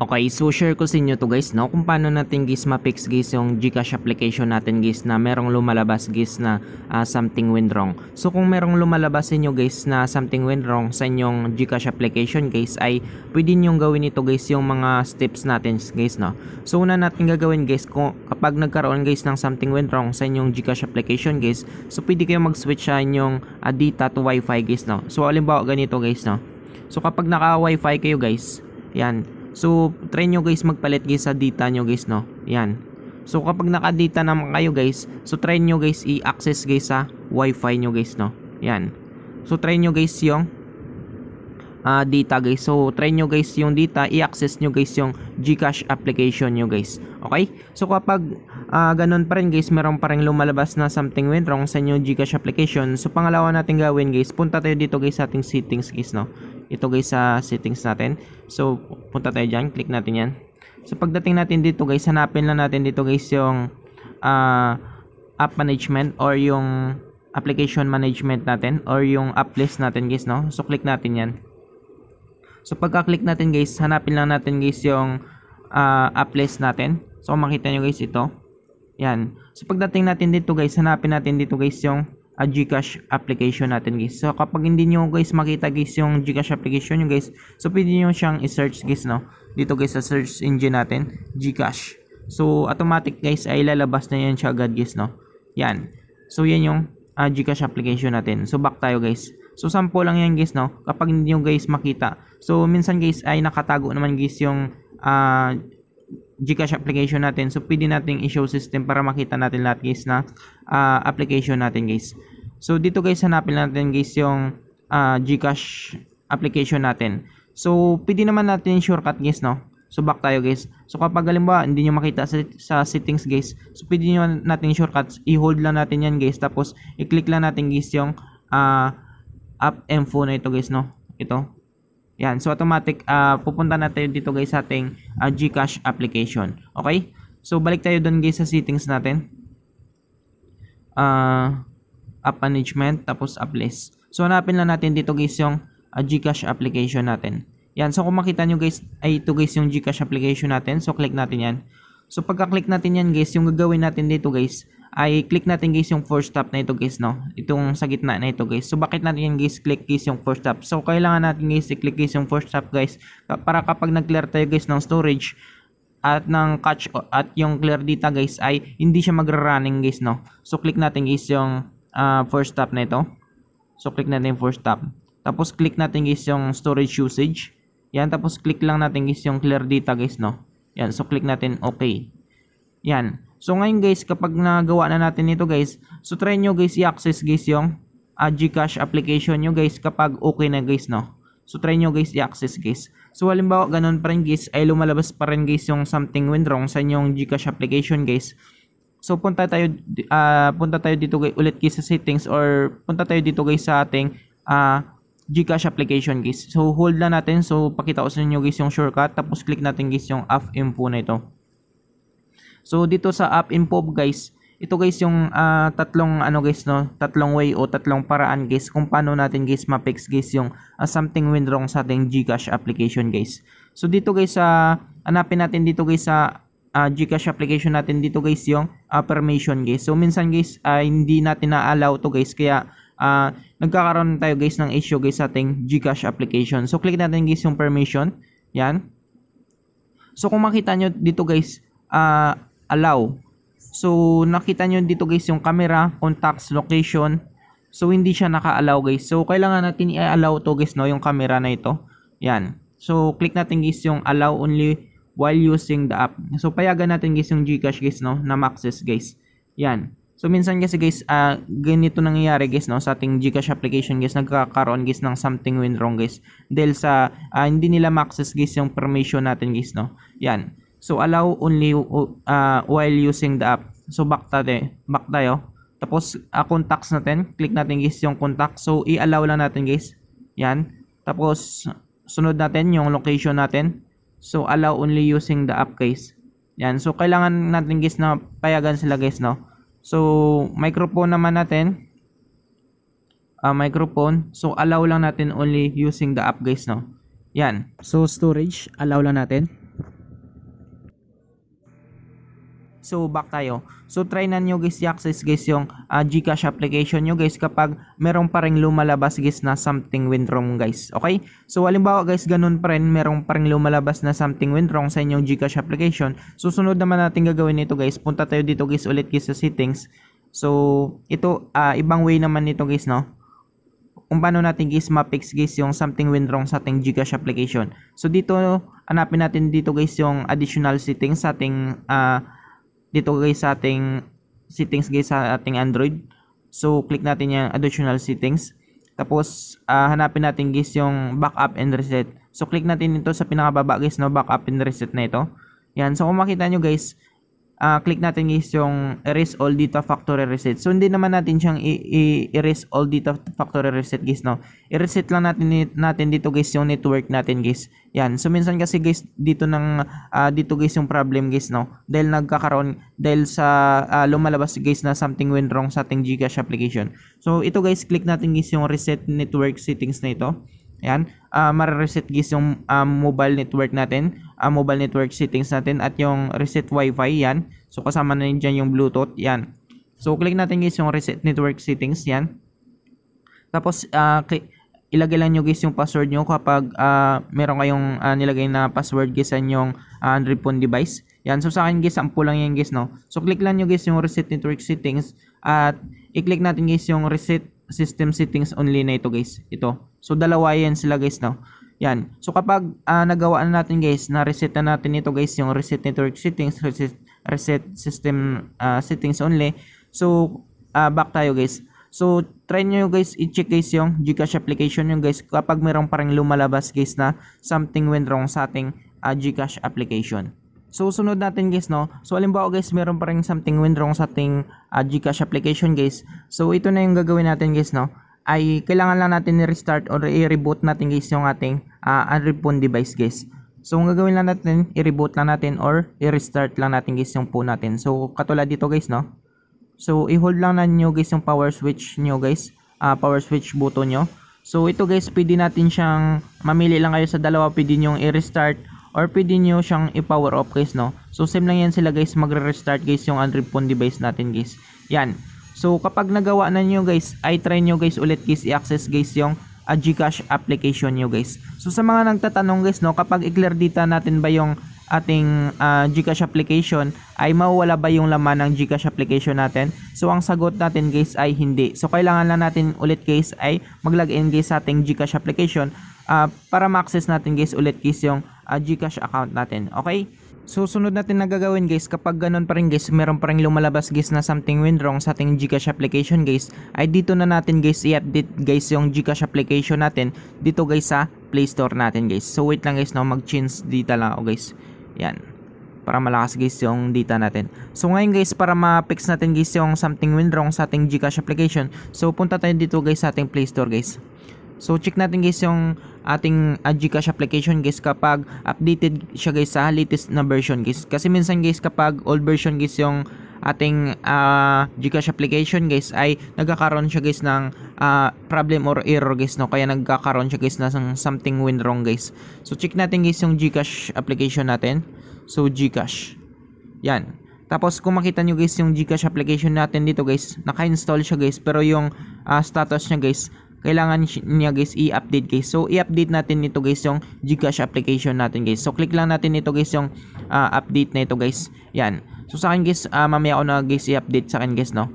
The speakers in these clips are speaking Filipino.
Okay, so share ko sa inyo to guys no kung paano natin guys ma-fix guys yung GCash application natin guys na merong lumalabas guys na uh, something went wrong. So kung merong lumalabas sa inyo guys na something went wrong sa inyong GCash application guys ay pwede niyo gawin ito guys yung mga steps natin guys no. So una natin gagawin guys kung kapag nagkaroon guys ng something went wrong sa inyong GCash application guys so pwede kayo mag-switch sa inyong uh, data to wifi guys no. So halimbawa ganito guys no. So kapag naka-wifi kayo guys yan So, try nyo guys magpalit guys sa data nyo guys no. Yan. So, kapag nakadata naman kayo guys, so try nyo guys i-access guys sa wifi nyo guys no. Yan. So, try nyo guys yung uh, data guys. So, try nyo guys yung data, i-access nyo guys yung Gcash application nyo guys. Okay? So, kapag uh, ganun pa rin guys, meron pa rin lumalabas na something went wrong sa inyo Gcash application. So, pangalawa natin gawin guys, punta tayo dito guys sa ating settings guys, no? ito guys sa settings natin. So, punta tayo dyan. Click natin yan. So, pagdating natin dito guys, hanapin lang natin dito guys yung uh, app management or yung application management natin or yung app list natin guys, no? So, click natin yan. So, pagka-click natin guys, hanapin lang natin guys yung uh, app list natin. So, makita nyo guys ito. Yan. So, pagdating natin dito guys, hanapin natin dito guys yung uh, Gcash application natin guys. So kapag hindi nyo guys makita guys yung Gcash application nyo guys, so pwede nyo siyang i-search guys no. Dito guys sa search engine natin, Gcash. So automatic guys ay lalabas na yan siya agad guys no. Yan. So yan yung uh, Gcash application natin. So back tayo guys. So sample lang yan guys no kapag hindi nyo guys makita. So minsan guys ay nakatago naman guys yung uh, Gcash application natin. So pwede nating i-show system para makita natin lahat guys na uh, application natin guys. So dito guys hanapin natin guys yung uh, GCash application natin. So pwede naman natin yung shortcut guys no. So back tayo guys. So kapag halimbawa hindi niyo makita sa, sa settings guys, so pwede niyo natin yung shortcuts, i-hold lang natin yan guys tapos i-click lang natin guys yung uh, app info na ito guys no. Ito. Yan. So automatic uh, pupunta natin dito guys sa ating uh, GCash application. Okay? So balik tayo doon guys sa settings natin. Ah uh, app management, tapos app So, hanapin lang natin dito guys yung uh, Gcash application natin. Yan. So, kung makita nyo guys, ay ito guys yung Gcash application natin. So, click natin yan. So, pagka-click natin yan guys, yung gagawin natin dito guys, ay click natin guys yung first stop na ito guys, no? Itong sa gitna na ito guys. So, bakit natin yan guys, click guys yung first stop? So, kailangan natin guys, i-click guys yung first stop guys. Para kapag nag-clear tayo guys ng storage, at ng catch at yung clear data guys ay hindi siya magra-running guys no. So click natin guys yung uh, first stop na ito. So, click natin yung first stop. Tapos, click natin guys yung storage usage. Yan, tapos click lang natin guys yung clear data guys, no? Yan, so click natin okay. Yan. So ngayon guys, kapag nagawa na natin ito guys, so try nyo guys i-access guys yung uh, Gcash application nyo guys kapag okay na guys, no? So try nyo guys i-access guys. So halimbawa ganun pa rin guys, ay lumalabas pa rin guys yung something went wrong sa inyong Gcash application guys. So punta tayo uh, punta tayo dito guys ulit guys sa settings or punta tayo dito guys sa ating uh, GCash application guys. So hold na natin. So pakita ko sa inyo guys yung shortcut tapos click natin guys yung app info na ito. So dito sa app info guys, ito guys yung uh, tatlong ano guys no, tatlong way o tatlong paraan guys kung paano natin guys ma-fix guys yung uh, something went wrong sa ating GCash application guys. So dito guys sa uh, hanapin natin dito guys sa uh, uh, Gcash application natin dito guys yung uh, permission guys. So minsan guys uh, hindi natin na-allow to guys kaya uh, nagkakaroon tayo guys ng issue guys sa ating Gcash application. So click natin guys yung permission. Yan. So kung makita nyo dito guys uh, allow. So nakita nyo dito guys yung camera, contacts, location. So hindi siya naka-allow guys. So kailangan natin i-allow to guys no yung camera na ito. Yan. So click natin guys yung allow only while using the app. So, payagan natin guys yung Gcash guys, no, na maxes guys. Yan. So, minsan kasi guys, uh, ganito nangyayari guys, no, sa ating Gcash application guys, nagkakaroon guys ng something went wrong guys. Dahil sa, uh, hindi nila maxes guys yung permission natin guys, no. Yan. So, allow only uh, while using the app. So, back tayo. Back tayo. Tapos, uh, contacts natin. Click natin guys yung contact. So, i-allow lang natin guys. Yan. Tapos, sunod natin yung location natin. So, allow only using the app guys. Yan. So, kailangan natin guys na payagan sila guys, no? So, microphone naman natin. Uh, microphone. So, allow lang natin only using the app guys, no? Yan. So, storage, allow lang natin. So back tayo. So try na nyo guys i-access guys yung uh, GCash application nyo guys kapag meron pa rin lumalabas guys na something went wrong guys. Okay? So halimbawa guys ganun pa rin meron pa rin lumalabas na something went wrong sa inyong GCash application. Susunod naman natin gagawin nito guys. Punta tayo dito guys ulit guys sa settings. So ito uh, ibang way naman nito guys no kung paano natin guys ma-fix guys yung something went wrong sa ating Gcash application. So dito hanapin natin dito guys yung additional settings sa ating uh, dito guys sa ating settings guys sa ating Android. So, click natin yung additional settings. Tapos, uh, hanapin natin guys yung backup and reset. So, click natin ito sa pinakababa guys, no? Backup and reset na ito. Yan. So, kung makita nyo guys, uh, click natin is yung erase all data factory reset. So hindi naman natin siyang i-erase all data factory reset guys no. I-reset lang natin natin dito guys yung network natin guys. Yan. So minsan kasi guys dito nang, uh, dito guys yung problem guys no. Dahil nagkakaroon dahil sa uh, lumalabas guys na something went wrong sa ating GCash application. So ito guys click natin guys yung reset network settings na ito. Yan. uh, mare-reset guys yung um, mobile network natin uh, mobile network settings natin at yung reset wifi yan. So kasama na dyan yung bluetooth yan. So click natin guys yung reset network settings yan. Tapos uh, ilagay lang nyo guys yung password nyo kapag uh, meron kayong uh, nilagay na password guys sa inyong uh, Android phone device. Yan. So sa akin guys, sampu lang yan guys no. So click lang nyo guys yung reset network settings at i-click natin guys yung reset system settings only na ito guys. Ito. So dalawa yan sila guys no. Yan. So kapag uh, nagawa na natin guys, na-reset na natin ito guys, yung reset network settings, reset, reset system uh, settings only. So uh, back tayo guys. So try nyo guys, i-check guys yung Gcash application yung guys kapag mayroong parang lumalabas guys na something went wrong sa ating uh, Gcash application. So sunod natin guys no. So alimbawa guys, meron parang something went wrong sa ating uh, Gcash application guys. So ito na yung gagawin natin guys no ay kailangan lang natin i-restart or i-reboot natin guys yung ating uh, ah, Android ah, phone device guys. So, ang gagawin lang natin, i-reboot lang natin or i-restart lang natin guys yung phone natin. So, katulad dito guys, no? So, i-hold lang na nyo guys yung power switch nyo guys. Uh, power switch button nyo. So, ito guys, pwede natin siyang, mamili lang kayo sa dalawa, pwede nyo i-restart or pwede nyo siyang i-power off guys, no? So, same lang yan sila guys, magre-restart guys yung Android phone device natin guys. Yan. So, kapag nagawa na nyo guys, i try nyo guys ulit guys, i-access guys yung uh, GCash application nyo guys. So sa mga nagtatanong guys no, kapag i-clear data natin ba yung ating uh, GCash application ay mawawala ba yung laman ng GCash application natin? So ang sagot natin guys ay hindi. So kailangan lang natin ulit guys ay mag-login guys sa ating GCash application uh, para ma-access natin guys ulit guys yung uh, GCash account natin. Okay? Susunod natin na gagawin guys, kapag ganun pa rin guys, meron pa rin lumalabas guys na something went wrong sa ating Gcash application guys, ay dito na natin guys i-update guys yung Gcash application natin dito guys sa Play Store natin guys. So wait lang guys, no, mag-change data lang ako guys. Yan. Para malakas guys yung data natin. So ngayon guys, para ma-fix natin guys yung something went wrong sa ating Gcash application, so punta tayo dito guys sa ating Play Store guys. So check natin guys yung ating Gcash application guys kapag updated siya guys sa latest na version guys. Kasi minsan guys kapag old version guys yung ating uh, Gcash application guys ay nagkakaroon siya guys ng uh, problem or error guys no kaya nagkakaroon siya guys ng something went wrong guys. So check natin guys yung Gcash application natin. So Gcash. Yan. Tapos kung makita nyo guys yung Gcash application natin dito guys, naka-install siya guys pero yung uh, status niya guys kailangan niya guys i-update guys. So i-update natin nito guys yung Gcash application natin guys. So click lang natin nito guys yung uh, update na ito guys. Yan. So sa akin guys, uh, mamaya ako na guys i-update sa akin guys no.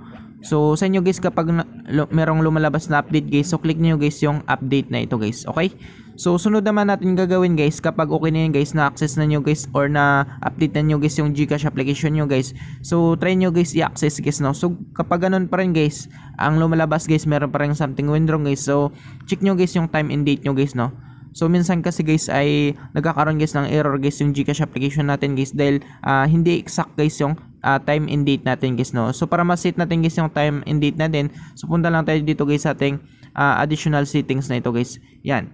So, sa inyo guys, kapag na, lo, merong lumalabas na update guys, so click niyo guys yung update na ito guys, okay? So, sunod naman natin gagawin guys, kapag okay na yun guys, na-access na nyo guys, or na-update na nyo guys yung Gcash application nyo guys. So, try nyo guys i-access guys, no? So, kapag ganun pa rin guys, ang lumalabas guys, meron pa rin something went wrong guys. So, check nyo guys yung time and date nyo guys, no? So minsan kasi guys ay nagkakaroon guys ng error guys yung GCash application natin guys dahil uh, hindi exact guys yung uh, time and date natin guys no. So para ma-set natin guys yung time and date natin, so punta lang tayo dito guys sa ating uh, additional settings na ito guys. Yan.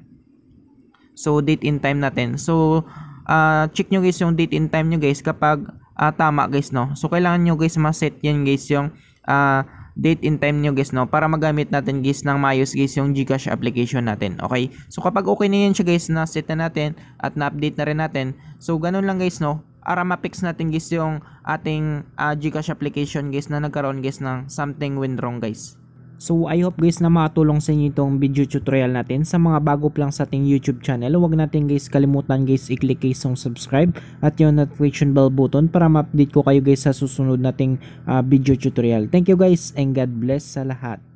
So date and time natin. So uh, check nyo guys yung date and time nyo guys kapag uh, tama guys no. So kailangan nyo guys ma-set yan guys yung uh, date and time nyo guys no para magamit natin guys ng maayos guys yung Gcash application natin okay so kapag okay na yan siya guys na set na natin at na update na rin natin so ganun lang guys no para ma-fix natin guys yung ating uh, Gcash application guys na nagkaroon guys ng something went wrong guys. So I hope guys na makatulong sa inyo itong video tutorial natin sa mga bago lang sa ating YouTube channel. Huwag natin guys kalimutan guys i-click guys yung subscribe at yung notification bell button para ma-update ko kayo guys sa susunod nating uh, video tutorial. Thank you guys and God bless sa lahat.